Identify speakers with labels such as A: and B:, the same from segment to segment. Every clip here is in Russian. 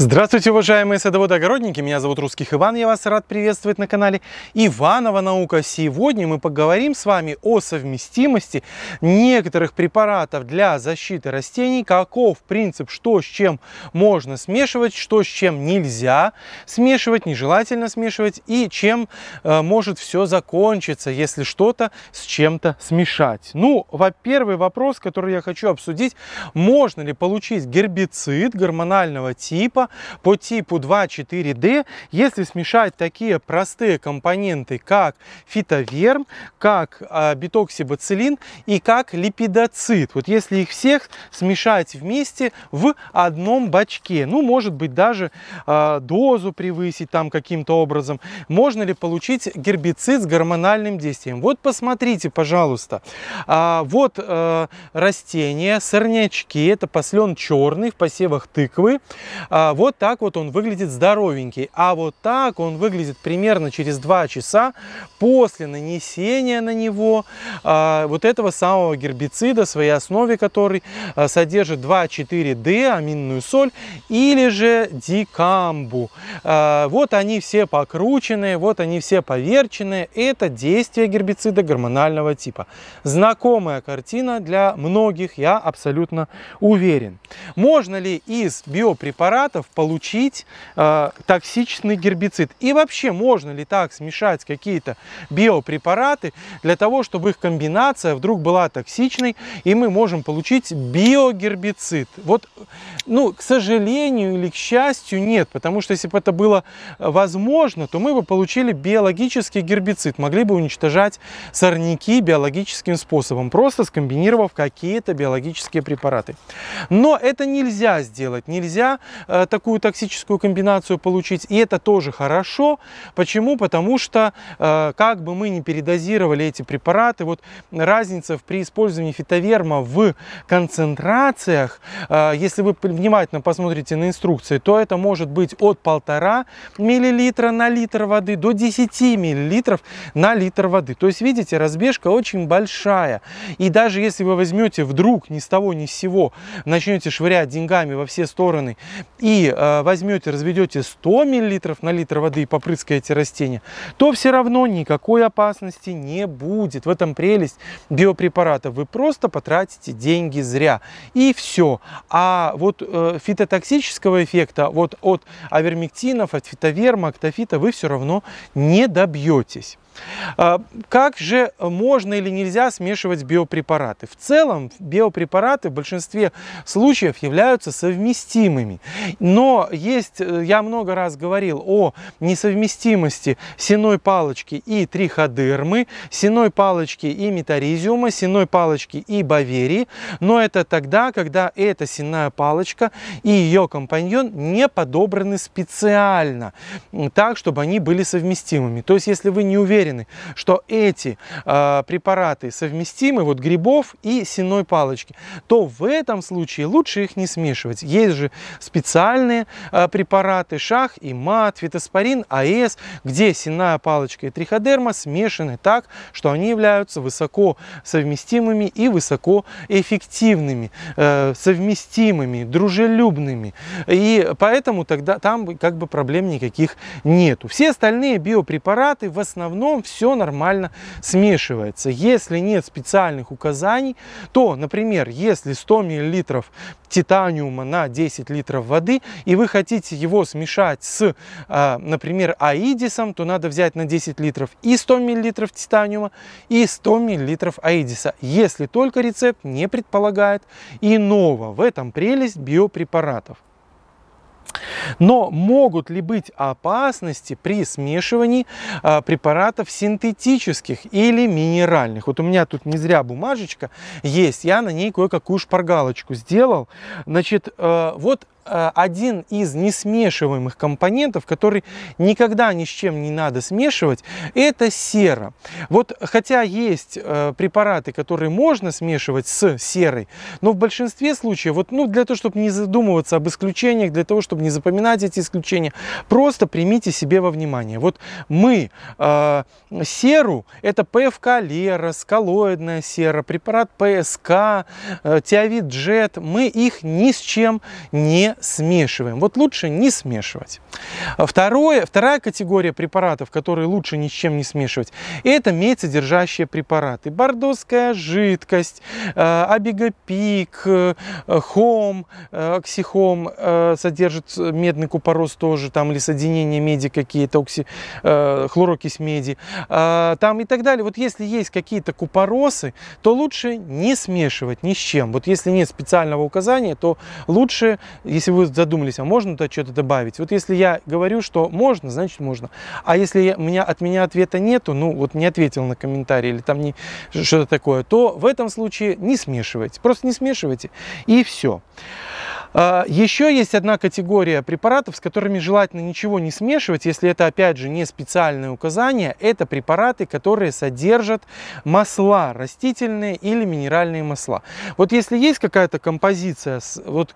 A: Здравствуйте, уважаемые садоводы-огородники! Меня зовут Русских Иван, я вас рад приветствовать на канале Иванова Наука. Сегодня мы поговорим с вами о совместимости некоторых препаратов для защиты растений, каков принцип, что с чем можно смешивать, что с чем нельзя смешивать, нежелательно смешивать и чем э, может все закончиться, если что-то с чем-то смешать. Ну, во-первых, вопрос, который я хочу обсудить, можно ли получить гербицид гормонального типа, по типу 2.4D, если смешать такие простые компоненты, как фитоверм, как а, битоксибацилин и как липидоцит, вот если их всех смешать вместе в одном бачке, ну, может быть, даже а, дозу превысить там каким-то образом, можно ли получить гербицид с гормональным действием. Вот посмотрите, пожалуйста, а, вот э, растения, сорнячки, это послен черный в посевах тыквы, вот так вот он выглядит здоровенький. А вот так он выглядит примерно через 2 часа после нанесения на него э, вот этого самого гербицида, своей основе который э, а, содержит 2,4-D, аминную соль, или же дикамбу. Э, вот они все покрученные, вот они все поверченные. Это действие гербицида гормонального типа. Знакомая картина для многих, я абсолютно уверен. Можно ли из биопрепаратов получить э, токсичный гербицид. И вообще, можно ли так смешать какие-то биопрепараты для того, чтобы их комбинация вдруг была токсичной, и мы можем получить биогербицид? Вот, ну, к сожалению или к счастью, нет, потому что если бы это было э, возможно, то мы бы получили биологический гербицид, могли бы уничтожать сорняки биологическим способом, просто скомбинировав какие-то биологические препараты. Но это нельзя сделать, нельзя э, такую токсическую комбинацию получить. И это тоже хорошо. Почему? Потому что э, как бы мы ни передозировали эти препараты, вот разница при использовании фитоверма в концентрациях, э, если вы внимательно посмотрите на инструкции, то это может быть от полтора миллилитра на литр воды до 10 миллилитров на литр воды. То есть, видите, разбежка очень большая. И даже если вы возьмете вдруг ни с того ни с сего, начнете швырять деньгами во все стороны и Э, возьмете, разведете 100 мл на литр воды и попрыскаете растения, то все равно никакой опасности не будет. В этом прелесть биопрепарата. Вы просто потратите деньги зря. И все. А вот э, фитотоксического эффекта вот от авермектинов, от фитоверма, актофита вы все равно не добьетесь. А, как же можно или нельзя смешивать биопрепараты? В целом биопрепараты в большинстве случаев являются совместимыми. Но есть, э, я много раз говорил о несовместимости сеной палочки и триходермы, сеной палочки и метаризиума, сеной палочки и баверии. Но это тогда, когда эта сенная палочка и ее компаньон не подобраны специально, так, чтобы они были совместимыми. То есть, если вы не уверены, уверены, что эти а, препараты совместимы, вот грибов и сенной палочки, то в этом случае лучше их не смешивать. Есть же специальные а, препараты шах и мат, фитоспорин, АЭС, где сенная палочка и триходерма смешаны так, что они являются высоко совместимыми и высоко эффективными, э, совместимыми, дружелюбными. И поэтому тогда там как бы проблем никаких нету. Все остальные биопрепараты в основном все нормально смешивается. Если нет специальных указаний, то, например, если 100 мл титаниума на 10 литров воды, и вы хотите его смешать с, а, например, аидисом, то надо взять на 10 литров и 100 мл титаниума, и 100 мл аидиса, если только рецепт не предполагает иного. В этом прелесть биопрепаратов. Но могут ли быть опасности при смешивании а, препаратов синтетических или минеральных? Вот у меня тут не зря бумажечка есть, я на ней кое-какую шпаргалочку сделал. Значит, э, вот Э, один из несмешиваемых компонентов, который никогда ни с чем не надо смешивать, это сера. Вот хотя есть э, препараты, которые можно смешивать с серой, но в большинстве случаев, вот, ну, для того, чтобы не задумываться об исключениях, для того, чтобы не запоминать эти исключения, просто примите себе во внимание. Вот мы э, серу, это ПФК-лера, скалоидная сера, препарат ПСК, э, тиавиджет, мы их ни с чем не смешиваем. Вот лучше не смешивать. Второе, вторая категория препаратов, которые лучше ни с чем не смешивать, это медь содержащие препараты. Бордоская жидкость, абигопик, э, э, хом, э, оксихом содержит медный купорос тоже, там или соединение меди какие-то, окси, хлорокись меди, там и так далее. Вот если есть какие-то купоросы, то лучше не смешивать ни с чем. Вот если нет специального указания, то лучше, если если вы задумались, а можно туда что-то добавить? Вот если я говорю, что можно, значит можно. А если я, меня, от меня ответа нету, ну вот не ответил на комментарий или там не что-то такое, то в этом случае не смешивайте. Просто не смешивайте и все. А, еще есть одна категория препаратов, с которыми желательно ничего не смешивать, если это, опять же, не специальное указание. Это препараты, которые содержат масла растительные или минеральные масла. Вот если есть какая-то композиция, вот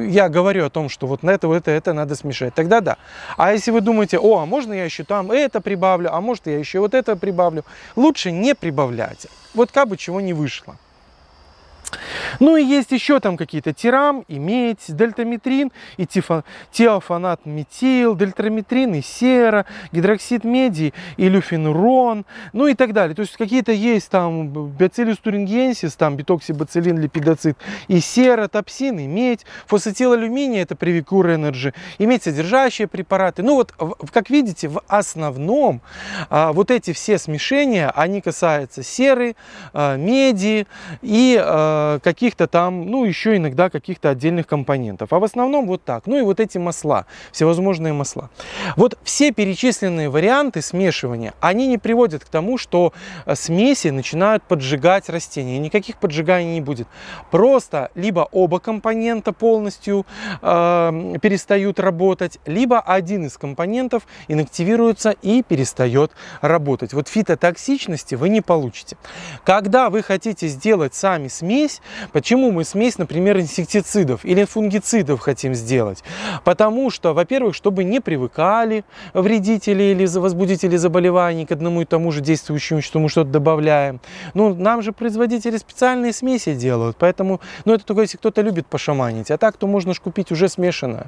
A: я говорю о том, что вот на это, вот это, это надо смешать, тогда да. А если вы думаете, о, а можно я еще там это прибавлю, а может я еще вот это прибавлю, лучше не прибавляйте. Вот как бы чего не вышло. Ну и есть еще там какие-то тирам, и медь, дельтаметрин, и тифа, теофанат метил, дельтаметрин и сера, гидроксид меди и люфенурон, ну и так далее. То есть какие-то есть там бацилиус турингенсис, там битоксибацилин, липидоцит, и сера, топсин, и медь, фосфатил алюминия, это привикур энерджи, и содержащие препараты. Ну вот, как видите, в основном а, вот эти все смешения, они касаются серы, а, меди и а, Э, каких-то там, ну, еще иногда каких-то отдельных компонентов. А в основном вот так. Ну и вот эти масла, всевозможные масла. Вот все перечисленные варианты смешивания, они не приводят к тому, что э, смеси начинают поджигать растения. Никаких поджиганий не будет. Просто либо оба компонента полностью э, перестают работать, либо один из компонентов инактивируется и перестает работать. Вот фитотоксичности вы не получите. Когда вы хотите сделать сами смесь, смесь. Почему мы смесь, например, инсектицидов или фунгицидов хотим сделать? Потому что, во-первых, чтобы не привыкали вредители или возбудители заболеваний к одному и тому же действующему, что мы что-то добавляем. Ну, нам же производители специальные смеси делают, поэтому, ну, это только если кто-то любит пошаманить, а так, то можно же купить уже смешанное.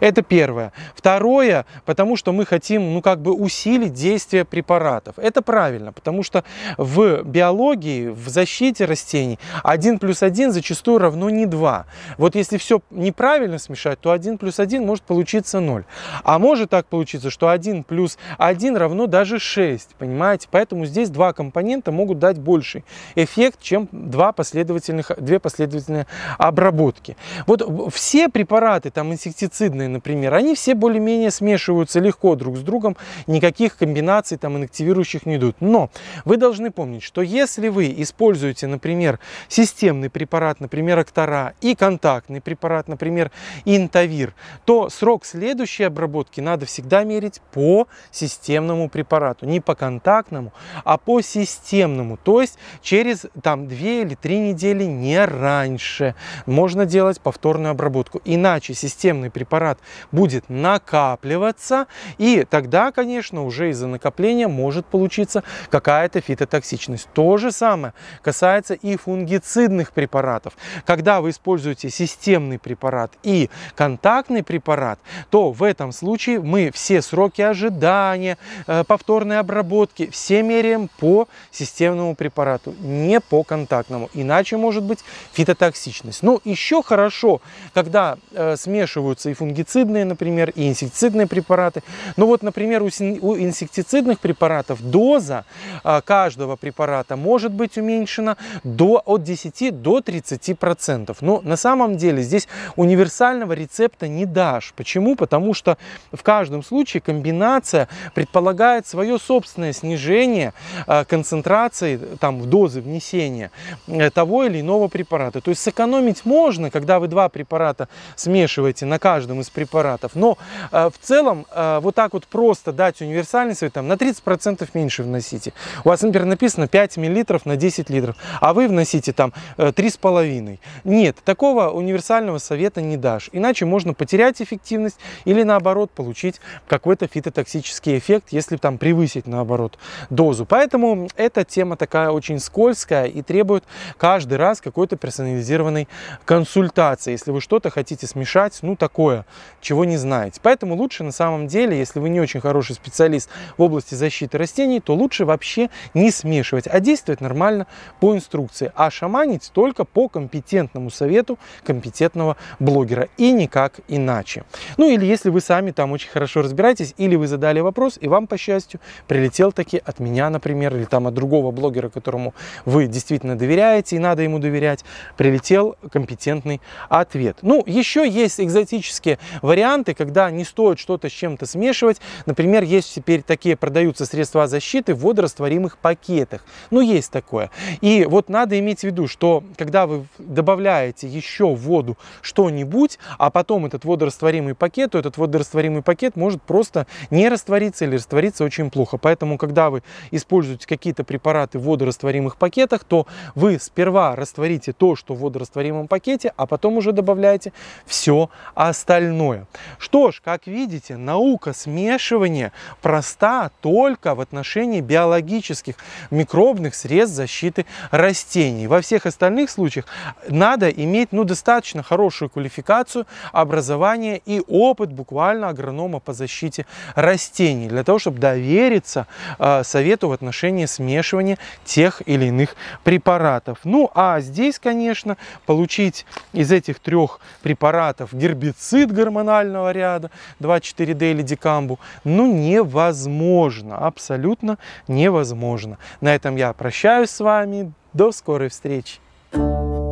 A: Это первое. Второе, потому что мы хотим, ну, как бы усилить действие препаратов. Это правильно, потому что в биологии, в защите растений один плюс 1 зачастую равно не 2. Вот если все неправильно смешать, то 1 плюс 1 может получиться 0. А может так получиться, что 1 плюс 1 равно даже 6, понимаете? Поэтому здесь два компонента могут дать больший эффект, чем два последовательных, две последовательные обработки. Вот все препараты, там инсектицидные, например, они все более-менее смешиваются легко друг с другом, никаких комбинаций там инактивирующих не идут. Но вы должны помнить, что если вы используете, например, систему системный препарат, например, актора и контактный препарат, например, Интавир, то срок следующей обработки надо всегда мерить по системному препарату. Не по контактному, а по системному. То есть через там 2 или 3 недели не раньше можно делать повторную обработку. Иначе системный препарат будет накапливаться и тогда, конечно, уже из-за накопления может получиться какая-то фитотоксичность. То же самое касается и фунгицидных антибактериальных препаратов, когда вы используете системный препарат и контактный препарат, то в этом случае мы все сроки ожидания, э, повторной обработки, все меряем по системному препарату, не по контактному. Иначе может быть фитотоксичность. Но ну, еще хорошо, когда э, смешиваются и фунгицидные, например, и инсектицидные препараты. Но ну, вот, например, у, инсектицидных препаратов доза э, каждого препарата может быть уменьшена до от 10 до 30 процентов. Но на самом деле здесь универсального рецепта не дашь. Почему? Потому что в каждом случае комбинация предполагает свое собственное снижение э, концентрации там, в дозы внесения э, того или иного препарата. То есть сэкономить можно, когда вы два препарата смешиваете на каждом из препаратов, но э, в целом вот так вот просто дать универсальный совет, там, на 30% меньше вносите. У вас, например, написано 5 мл на 10 литров, а вы вносите там 3,5. Э, Нет, такого универсального совета не дашь, иначе можно потерять эффективность или наоборот получить какой-то фитотоксический эффект, если там превысить наоборот дозу. Поэтому эта тема такая очень скользкая и требует каждый раз какой-то персонализированной консультации. Если вы что-то хотите смешать, ну такое, чего не знаете. Поэтому лучше на самом деле, если вы не очень хороший специалист в области защиты растений, то лучше вообще не смешивать, а действовать нормально по инструкции. А шаманить делать только по компетентному совету компетентного блогера и никак иначе. Ну или если вы сами там очень хорошо разбираетесь, или вы задали вопрос, и вам, по счастью, прилетел таки от меня, например, или там от другого блогера, которому вы действительно доверяете и надо ему доверять, прилетел компетентный ответ. Ну, еще есть экзотические варианты, когда не стоит что-то с чем-то смешивать. Например, есть теперь такие продаются средства защиты в водорастворимых пакетах. Ну, есть такое. И вот надо иметь в виду, что когда вы добавляете еще в воду что-нибудь, а потом этот водорастворимый пакет, то этот водорастворимый пакет может просто не раствориться или раствориться очень плохо. Поэтому, когда вы используете какие-то препараты в водорастворимых пакетах, то вы сперва растворите то, что в водорастворимом пакете, а потом уже добавляете все остальное. Что ж, как видите, наука смешивания проста только в отношении биологических микробных средств защиты растений. Во всех остальных остальных случаях надо иметь ну, достаточно хорошую квалификацию, образование и опыт буквально агронома по защите растений, для того, чтобы довериться э, совету в отношении смешивания тех или иных препаратов. Ну а здесь, конечно, получить из этих трех препаратов гербицид гормонального ряда 2,4-D или декамбу ну невозможно, абсолютно невозможно. На этом я прощаюсь с вами. До скорой встречи! you.